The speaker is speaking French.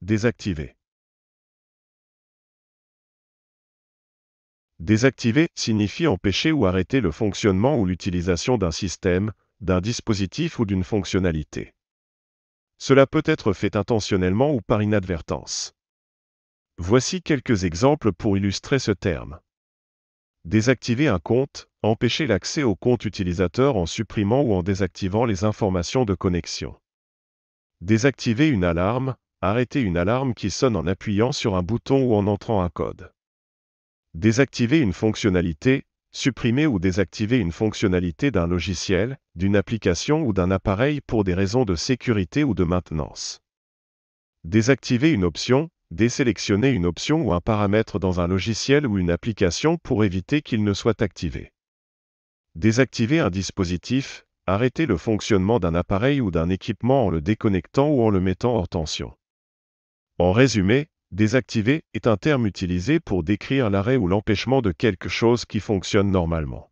Désactiver. Désactiver signifie empêcher ou arrêter le fonctionnement ou l'utilisation d'un système, d'un dispositif ou d'une fonctionnalité. Cela peut être fait intentionnellement ou par inadvertance. Voici quelques exemples pour illustrer ce terme. Désactiver un compte, empêcher l'accès au compte utilisateur en supprimant ou en désactivant les informations de connexion. Désactiver une alarme, Arrêter une alarme qui sonne en appuyant sur un bouton ou en entrant un code. Désactiver une fonctionnalité, supprimer ou désactiver une fonctionnalité d'un logiciel, d'une application ou d'un appareil pour des raisons de sécurité ou de maintenance. Désactiver une option, désélectionner une option ou un paramètre dans un logiciel ou une application pour éviter qu'il ne soit activé. Désactiver un dispositif, arrêter le fonctionnement d'un appareil ou d'un équipement en le déconnectant ou en le mettant hors tension. En résumé, désactiver est un terme utilisé pour décrire l'arrêt ou l'empêchement de quelque chose qui fonctionne normalement.